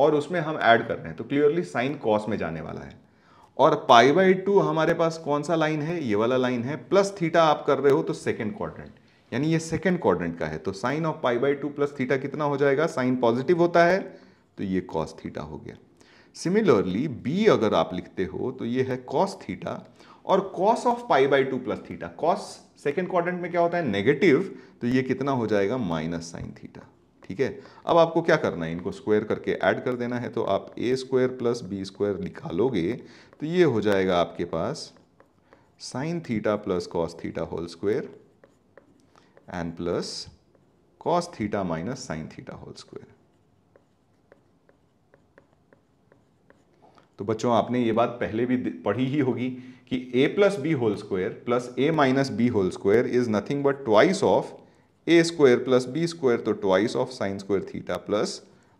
और उसमें हम ऐड कर रहे हैं तो क्लियरली साइन कॉस में जाने वाला है और पाई बाई टू हमारे पास कौन सा लाइन है ये वाला लाइन है प्लस थीटा आप कर रहे हो तो सेकेंड क्वाड्रेंट यानी ये सेकेंड क्वाड्रेंट का है तो sine of pi by two plus theta कितना हो जाएगा साइन पॉजिटिव होता है तो ये कॉस थीटा हो गया सिमिलरली बी अगर आप लिखते हो तो ये है कॉस थीटा और cos of pi by two plus theta cos second quadrant में क्या होता है नेगेटिव तो ये कितना हो जाएगा माइनस साइन थीटा ठीक है अब आपको क्या करना है इनको स्क्वायर करके ऐड कर देना है तो आप A square plus B square निकालोगे तो ये हो जाएगा आपके पास sine theta plus cos theta whole square and plus cos theta minus sine theta whole square तो बच्चों आपने ये बात पहले भी पढ़ी ही होगी कि a plus B whole square plus A minus B whole square is nothing but twice of A square plus B square तो twice of sine square theta plus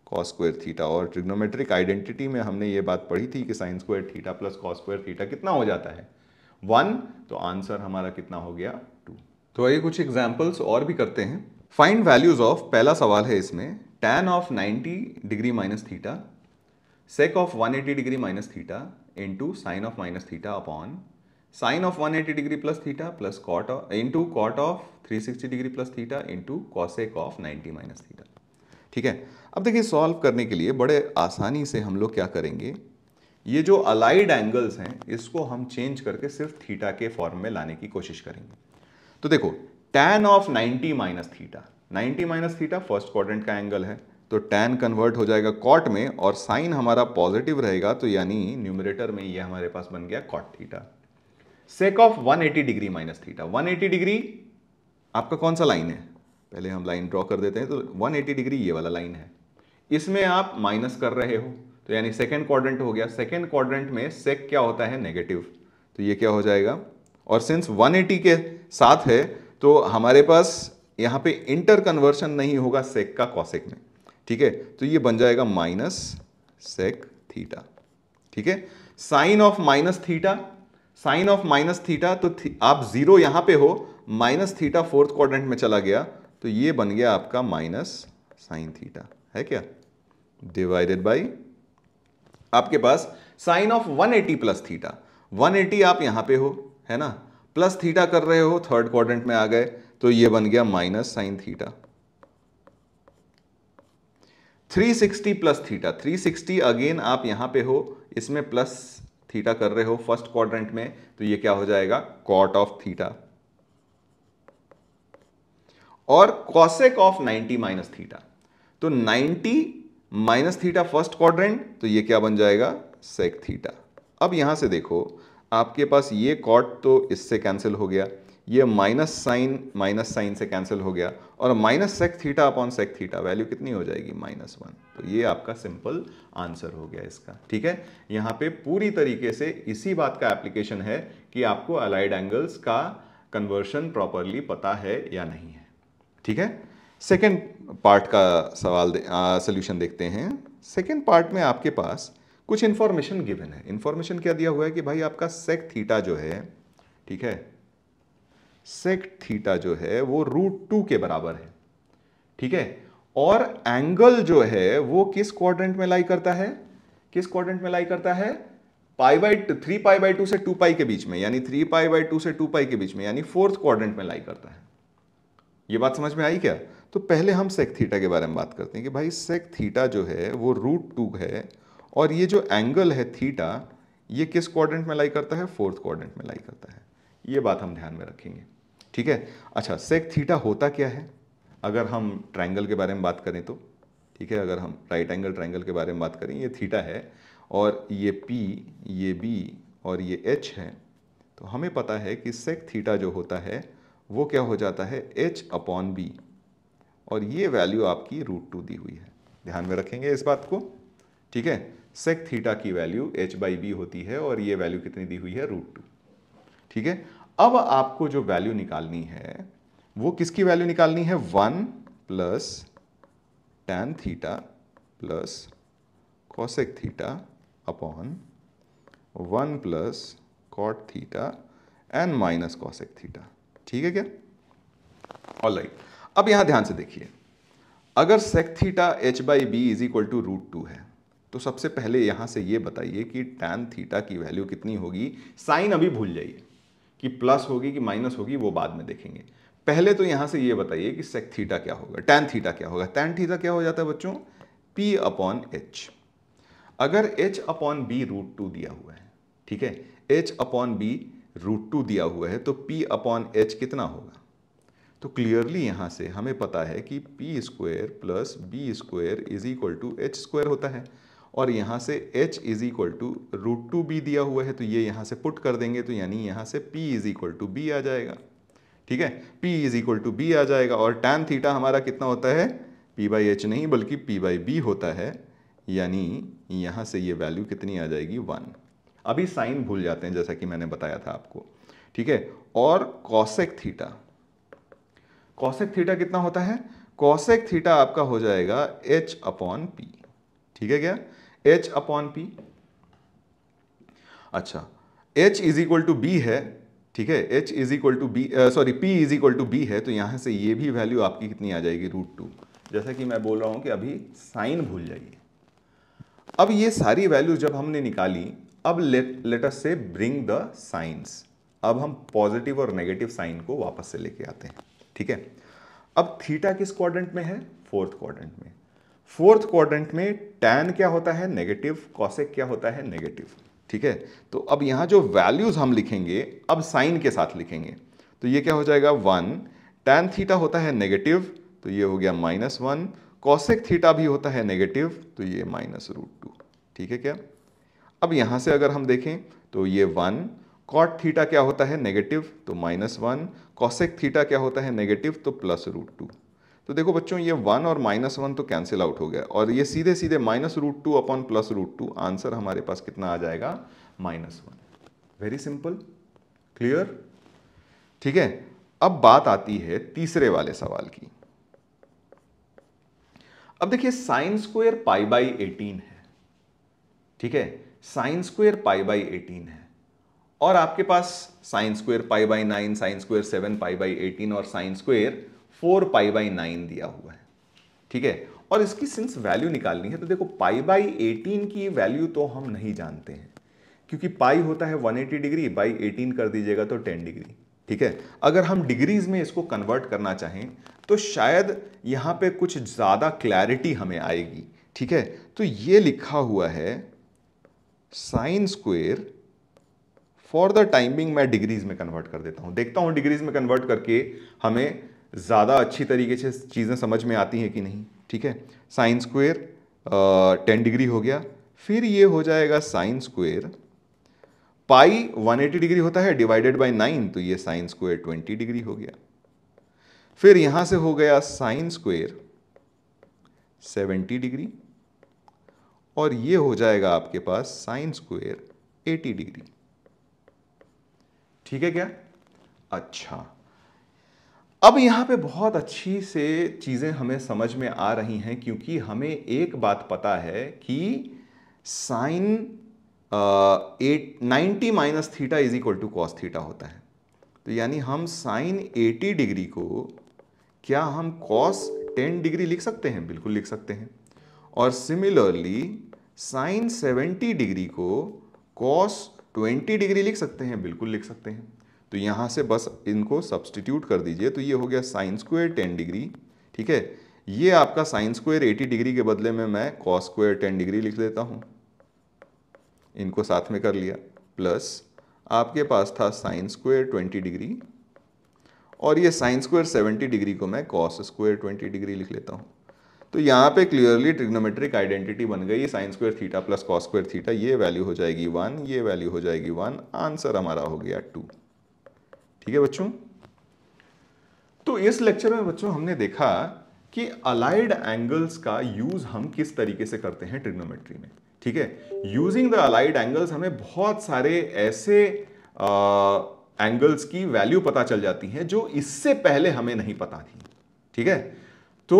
cos square theta और ट्रिग्नोमेट्रिक आइडेंटिटी में हमने ये बात पढ़ी थी कि sine square theta plus cos square theta कितना हो जाता है वन तो आंसर हमारा कितना हो गया टू तो ये कुछ एग्जाम्पल्स और भी करते हैं फाइंड वैल्यूज ऑफ पहला सवाल है इसमें tan of ninety degree minus theta sec of eighty degree minus theta into sine of minus theta upon sine of 180 degree plus theta plus cot of into cot of 360 degree plus theta into cosec of 90 minus theta ठीक है अब देखिए solve करने के लिए बड़े आसानी से हम लोग क्या करेंगे ये जो अलाइड एंगल्स हैं इसको हम चेंज करके सिर्फ थीटा के फॉर्म में लाने की कोशिश करेंगे तो देखो tan of 90 minus theta 90 minus theta first quadrant का एंगल है तो टैन कन्वर्ट हो जाएगा कॉट में और साइन हमारा पॉजिटिव रहेगा तो यानी न्यूमरेटर में ये हमारे पास बन गया cot theta sec of 180 degree minus theta 180 degree आपका कौन सा लाइन है पहले हम लाइन ड्रॉ कर देते हैं तो 180 डिग्री ये वाला लाइन है इसमें आप माइनस कर रहे हो तो यानी सेकेंड क्वाड्रेंट हो गया सेकेंड क्वाड्रेंट में सेक क्या होता है नेगेटिव तो ये क्या हो जाएगा और सिंस 180 के साथ है तो हमारे पास यहाँ पे इंटर कन्वर्शन नहीं होगा सेक का कॉसेक में ठीक है तो ये बन जाएगा माइनस सेक थीटा ठीक है sine of minus theta sine of minus theta तो थी, आप जीरो यहां पे हो माइनस थीटा फोर्थ क्वाड्रेंट में चला गया तो ये बन गया आपका माइनस साइन थीटा है क्या डिवाइडेड बाई आपके पास sine of 180 plus theta one आप यहां पे हो है ना प्लस थीटा कर रहे हो थर्ड क्वाड्रेंट में आ गए तो ये बन गया minus sine theta 360 plus theta 360 again आप यहां पे हो इसमें प्लस थीटा कर रहे हो फर्स्ट क्वाड्रेंट में तो ये क्या हो जाएगा कॉट ऑफ थीटा और कॉसेक ऑफ 90 माइनस थीटा तो 90 माइनस थीटा फर्स्ट क्वाड्रेंट तो ये क्या बन जाएगा सेक थीटा अब यहां से देखो आपके पास ये कॉट तो इससे कैंसिल हो गया ये माइनस साइन माइनस साइन से कैंसिल हो गया और minus sec theta upon sec theta value कितनी हो जाएगी माइनस वन तो ये आपका सिंपल आंसर हो गया इसका ठीक है यहाँ पे पूरी तरीके से इसी बात का एप्लीकेशन है कि आपको अलाइड एंगल्स का कन्वर्शन प्रॉपरली पता है या नहीं है ठीक है सेकेंड पार्ट का सवाल सोल्यूशन दे, देखते हैं सेकेंड पार्ट में आपके पास कुछ इन्फॉर्मेशन गिवन है इन्फॉर्मेशन क्या दिया हुआ है कि भाई आपका सेक थीटा जो है ठीक है सेक थीटा जो है वो रूट टू के बराबर है ठीक है और एंगल जो है वो किस क्वाड्रेंट में लाई करता है किस क्वाड्रेंट में लाई करता है pi by three pi by two से टू पाई के बीच में यानी थ्री पाई बाई टू से टू पाई के बीच में यानी फोर्थ क्वाड्रेंट में लाई करता है ये बात समझ में आई क्या तो पहले हम सेक थीटा के बारे में बात करते हैं कि भाई सेक थीटा जो है वो रूट टू है और ये जो एंगल है थीटा ये किस क्वाड्रेंट में लाई करता है फोर्थ क्वाड्रेंट में लाई करता है ये बात हम ध्यान में रखेंगे ठीक है अच्छा सेक थीटा होता क्या है अगर हम ट्राइंगल के बारे में बात करें तो ठीक है अगर हम राइट एंगल ट्राइंगल के बारे में बात करें ये थीटा है और ये पी ये बी और ये एच है तो हमें पता है कि सेक थीटा जो होता है वो क्या हो जाता है एच अपॉन बी और ये वैल्यू आपकी रूट टू दी हुई है ध्यान में रखेंगे इस बात को ठीक है सेक थीटा की वैल्यू एच बाई बी होती है और ये वैल्यू कितनी दी हुई है रूट टू ठीक है अब आपको जो वैल्यू निकालनी है वो किसकी वैल्यू निकालनी है one plus tan theta plus cosec theta upon one plus cot theta and minus cosec theta ठीक है क्या ऑल राइट right. अब यहां ध्यान से देखिए अगर sec theta H by B is equal to root two है तो सबसे पहले यहां से ये बताइए कि टैन थीटा की वैल्यू कितनी होगी साइन अभी भूल जाइए कि प्लस होगी कि माइनस होगी वो बाद में देखेंगे पहले तो यहाँ से ये बताइए कि सेक थीटा क्या होगा टेन थीटा क्या होगा टेन थीटा क्या हो जाता है बच्चों पी अपॉन एच अगर H upon B root two दिया हुआ है ठीक है H upon B root two दिया हुआ है तो पी अपॉन एच कितना होगा तो क्लियरली यहाँ से हमें पता है कि P square plus B square is equal to H square होता है और यहाँ से h is equal to root two B दिया हुआ है तो ये यहाँ से पुट कर देंगे तो यानी यहाँ से p is equal to B आ जाएगा ठीक है p is equal to B आ जाएगा और tan थीटा हमारा कितना होता है p बाई एच नहीं बल्कि p बाई बी होता है यानी यहाँ से ये वैल्यू कितनी आ जाएगी वन अभी साइन भूल जाते हैं जैसा कि मैंने बताया था आपको ठीक है और कॉसेक थीटा कॉसेक थीटा कितना होता है कॉसेक थीटा आपका हो जाएगा एच अपॉन पी ठीक है क्या एच अपॉन पी अच्छा H is equal to B है ठीक है H is equal to B sorry P is equal to B है तो यहां से ये भी वैल्यू आपकी कितनी आ जाएगी रूट टू जैसा कि मैं बोल रहा हूं कि अभी साइन भूल जाइए अब ये सारी वैल्यू जब हमने निकाली अब लेट अस से ब्रिंग द साइंस अब हम पॉजिटिव और नेगेटिव साइन को वापस से लेके आते हैं ठीक है अब थीटा किस क्वाड्रेंट में है फोर्थ क्वाड्रेंट में फोर्थ क्वाड्रेंट में टैन क्या होता है नेगेटिव कॉसेक क्या होता है नेगेटिव ठीक है तो अब यहाँ जो वैल्यूज़ हम लिखेंगे अब साइन के साथ लिखेंगे तो ये क्या हो जाएगा वन टैन थीटा होता है नेगेटिव तो ये हो गया माइनस वन कॉसेक थीटा भी होता है नेगेटिव तो ये माइनस रूट टू ठीक है क्या अब यहाँ से अगर हम देखें तो ये वन कॉट थीटा क्या होता है नेगेटिव तो माइनस वन कॉसेक थीटा क्या होता है नेगेटिव तो प्लस रूट टू तो देखो बच्चों ये वन और माइनस वन तो कैंसिल आउट हो गया और ये सीधे सीधे minus root two upon plus root two answer हमारे पास कितना आ जाएगा minus one very simple clear ठीक है अब बात आती है तीसरे वाले सवाल की अब देखिए sine square pi by eighteen है ठीक है sine square pi by eighteen है और आपके पास sine square pi by nine sine square seven pi by eighteen और sine square four pi by nine दिया हुआ है ठीक है और इसकी सिंस वैल्यू निकालनी है तो देखो पाई बाई एटीन की वैल्यू तो हम नहीं जानते हैं क्योंकि पाई होता है 180 डिग्री बाई 18 कर दीजिएगा तो 10 डिग्री ठीक है अगर हम डिग्रीज में इसको कन्वर्ट करना चाहें तो शायद यहाँ पे कुछ ज़्यादा क्लैरिटी हमें आएगी ठीक है तो ये लिखा हुआ है sine square for the timing मैं डिग्रीज में कन्वर्ट कर देता हूँ देखता हूँ डिग्रीज में कन्वर्ट करके हमें ज़्यादा अच्छी तरीके से चीज़ें समझ में आती हैं कि नहीं ठीक है साइन स्क्वेयर टेन डिग्री हो गया फिर ये हो जाएगा साइन स्क्वेयर पाई 180 डिग्री होता है डिवाइडेड बाय नाइन तो ये साइन स्क्वेयर 20 डिग्री हो गया फिर यहाँ से हो गया साइन स्क्वेयर 70 डिग्री और ये हो जाएगा आपके पास साइन स्क्वेयर 80 डिग्री ठीक है क्या अच्छा अब यहाँ पे बहुत अच्छी से चीज़ें हमें समझ में आ रही हैं क्योंकि हमें एक बात पता है कि sine at ninety minus theta is equal to cos theta होता है तो यानी हम साइन एटी डिग्री को क्या हम कॉस टेन डिग्री लिख सकते हैं बिल्कुल लिख सकते हैं और सिमिलरली साइन सेवेंटी डिग्री को कॉस ट्वेंटी डिग्री लिख सकते हैं बिल्कुल लिख सकते हैं तो यहाँ से बस इनको सब्सटीट्यूट कर दीजिए तो ये हो गया साइन स्क्वेयर टेन डिग्री ठीक है ये आपका साइन स्क्वेयर एटी डिग्री के बदले में मैं कॉस स्क्वेयर टेन डिग्री लिख लेता हूँ इनको साथ में कर लिया प्लस आपके पास था साइन स्क्वेयर ट्वेंटी डिग्री और ये साइन स्क्वेयर सेवेंटी डिग्री को मैं कॉस स्क्वेयर ट्वेंटी डिग्री लिख लेता हूँ तो यहाँ पे क्लियरली ट्रिग्नोमेट्रिक आइडेंटिटी बन गई sine square theta plus cos square theta ये वैल्यू हो जाएगी वन ये वैल्यू हो जाएगी वन आंसर हमारा हो गया टू ठीक है बच्चों तो इस लेक्चर में बच्चों हमने देखा कि अलाइड एंगल्स का यूज हम किस तरीके से करते हैं ट्रिग्नोमेट्री में ठीक है यूजिंग द अलाइड एंगल्स हमें बहुत सारे ऐसे एंगल्स की वैल्यू पता चल जाती है जो इससे पहले हमें नहीं पता थी ठीक है तो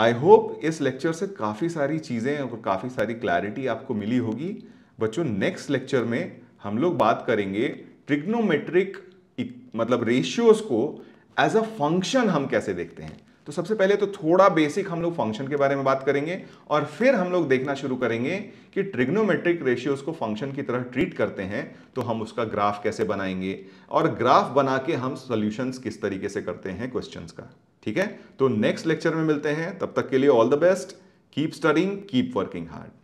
आई होप इस लेक्चर से काफ़ी सारी चीज़ें और काफ़ी सारी क्लैरिटी आपको मिली होगी बच्चों नेक्स्ट लेक्चर में हम लोग बात करेंगे ट्रिग्नोमेट्रिक मतलब रेशियोज को एज अ फंक्शन हम कैसे देखते हैं तो सबसे पहले तो थोड़ा बेसिक हम लोग फंक्शन के बारे में बात करेंगे और फिर हम लोग देखना शुरू करेंगे कि ट्रिग्नोमेट्रिक रेशियोज को फंक्शन की तरह ट्रीट करते हैं तो हम उसका ग्राफ कैसे बनाएंगे और ग्राफ बना के हम सॉल्यूशंस किस तरीके से करते हैं क्वेश्चंस का ठीक है तो नेक्स्ट लेक्चर में मिलते हैं तब तक के लिए all the best keep studying keep working hard